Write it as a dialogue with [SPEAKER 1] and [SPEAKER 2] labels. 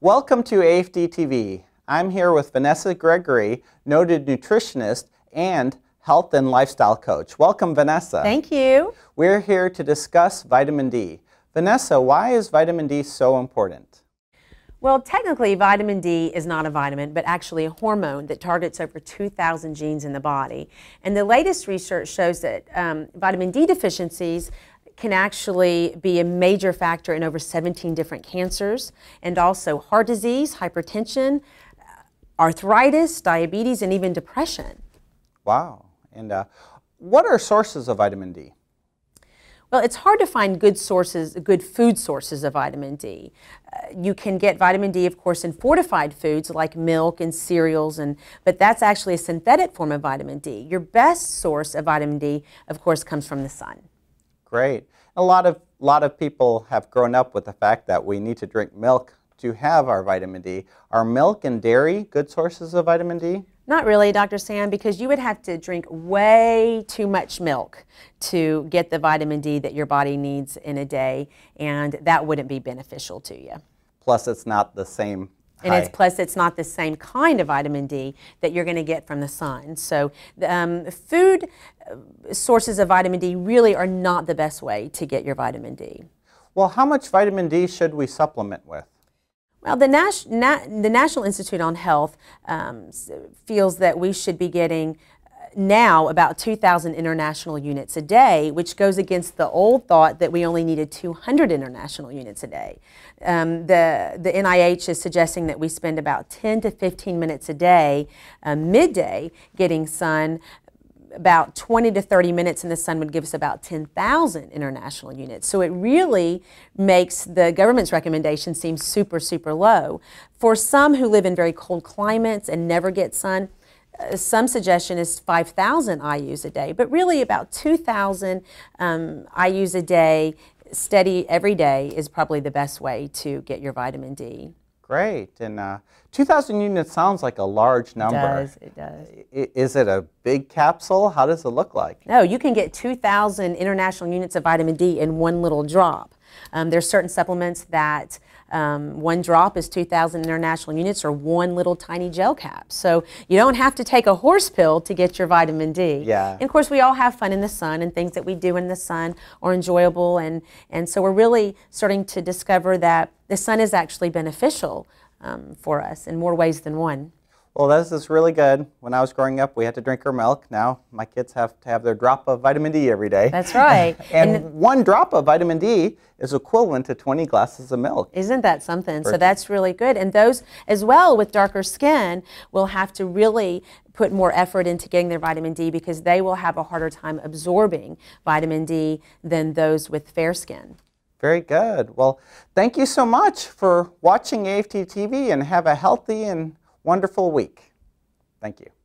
[SPEAKER 1] Welcome to AFD TV. I'm here with Vanessa Gregory, noted nutritionist and health and lifestyle coach. Welcome, Vanessa. Thank you. We're here to discuss vitamin D. Vanessa, why is vitamin D so important?
[SPEAKER 2] Well, technically, vitamin D is not a vitamin, but actually a hormone that targets over 2,000 genes in the body. And the latest research shows that um, vitamin D deficiencies can actually be a major factor in over 17 different cancers, and also heart disease, hypertension, uh, arthritis, diabetes, and even depression. Wow. And uh, what are sources of vitamin D? Well, it's hard to find good sources, good food sources of vitamin D. Uh, you can get vitamin D, of course, in fortified foods like milk and cereals, and but that's actually a synthetic form of vitamin D. Your best source of vitamin D, of course, comes from the sun.
[SPEAKER 1] Great. A lot of, lot of people have grown up with the fact that we need to drink milk to have our vitamin D. Are milk and dairy good sources of vitamin D?
[SPEAKER 2] Not really, Dr. Sam, because you would have to drink way too much milk to get the vitamin D that your body needs in a day, and that wouldn't be beneficial to you.
[SPEAKER 1] Plus, it's not the same
[SPEAKER 2] and Hi. it's plus it's not the same kind of vitamin D that you're going to get from the sun. So um, food uh, sources of vitamin D really are not the best way to get your vitamin D.
[SPEAKER 1] Well, how much vitamin D should we supplement
[SPEAKER 2] with? Well, the, Nash, Na, the National Institute on Health um, feels that we should be getting now about 2,000 international units a day, which goes against the old thought that we only needed 200 international units a day. Um, the, the NIH is suggesting that we spend about 10 to 15 minutes a day, uh, midday, getting sun, about 20 to 30 minutes in the sun would give us about 10,000 international units. So it really makes the government's recommendation seem super, super low. For some who live in very cold climates and never get sun, some suggestion is 5,000 IUs a day, but really about 2,000 um, IUs a day, steady every day, is probably the best way to get your vitamin D.
[SPEAKER 1] Great. And uh, 2,000 units sounds like a large number. It does. It does. I, is it a big capsule? How does it look like?
[SPEAKER 2] No, you can get 2,000 international units of vitamin D in one little drop. Um, there's certain supplements that um, one drop is 2,000 international units or one little tiny gel cap. So you don't have to take a horse pill to get your vitamin D. Yeah. And of course, we all have fun in the sun, and things that we do in the sun are enjoyable. And, and so we're really starting to discover that the sun is actually beneficial um, for us in more ways than one well, this is really good.
[SPEAKER 1] When I was growing up, we had to drink our milk. Now my kids have to have their drop of vitamin D every day. That's right. and, and one drop of vitamin D is equivalent to 20 glasses of milk.
[SPEAKER 2] Isn't that something? So that's really good. And those as well with darker skin will have to really put more effort into getting their vitamin D because they will have a harder time absorbing vitamin D than those with fair skin.
[SPEAKER 1] Very good. Well, thank you so much for watching AFT TV and have a healthy and wonderful week. Thank you.